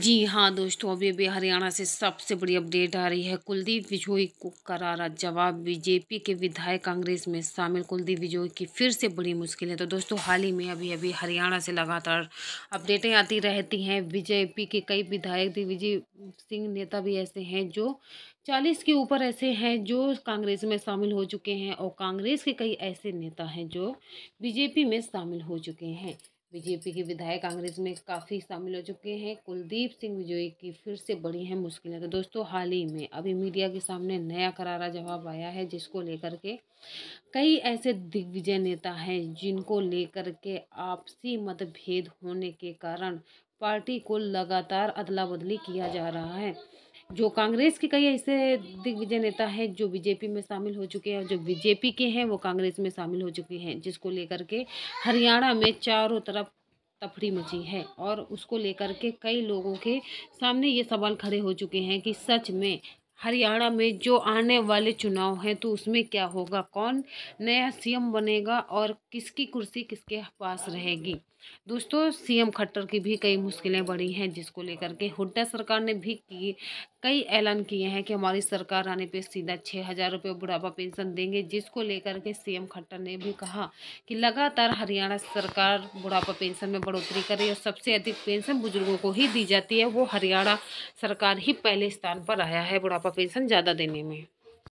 जी हाँ दोस्तों अभी अभी हरियाणा से सबसे बड़ी अपडेट आ रही है कुलदीप विजोई को करारा जवाब बीजेपी के विधायक कांग्रेस में शामिल कुलदीप विजोई की फिर से बड़ी मुश्किल है तो दोस्तों हाल ही में अभी अभी हरियाणा से लगातार अपडेटें आती रहती हैं बीजेपी के कई विधायक दिग्विजय सिंह नेता भी ऐसे हैं जो चालीस के ऊपर ऐसे हैं जो कांग्रेस में शामिल हो चुके हैं और कांग्रेस के कई ऐसे नेता हैं जो बीजेपी में शामिल हो चुके हैं बीजेपी के विधायक कांग्रेस में काफ़ी शामिल हो चुके हैं कुलदीप सिंह विजोई की फिर से बड़ी है मुश्किलें तो दोस्तों हाल ही में अभी मीडिया के सामने नया करारा जवाब आया है जिसको लेकर के कई ऐसे दिग्विजय नेता हैं जिनको लेकर के आपसी मतभेद होने के कारण पार्टी को लगातार अदला बदली किया जा रहा है जो कांग्रेस के कई ऐसे दिग्विजय नेता हैं जो बीजेपी में शामिल हो चुके हैं और जो बीजेपी के हैं वो कांग्रेस में शामिल हो चुके हैं जिसको लेकर के हरियाणा में चारों तरफ तफड़ी मची है और उसको लेकर के कई लोगों के सामने ये सवाल खड़े हो चुके हैं कि सच में हरियाणा में जो आने वाले चुनाव हैं तो उसमें क्या होगा कौन नया सीएम बनेगा और किसकी कुर्सी किसके पास रहेगी दोस्तों सीएम खट्टर की भी कई मुश्किलें बढ़ी हैं जिसको लेकर के हुड्डा सरकार ने भी की कई ऐलान किए हैं कि हमारी सरकार आने पे सीधा छः हज़ार रुपये बुढ़ापा पेंशन देंगे जिसको लेकर के सीएम खट्टर ने भी कहा कि लगातार हरियाणा सरकार बुढ़ापा पेंशन में बढ़ोतरी करे और सबसे अधिक पेंशन बुजुर्गों को ही दी जाती है वो हरियाणा सरकार ही पहले स्थान पर आया है बुढ़ापा प्रोफेशन ज़्यादा देने में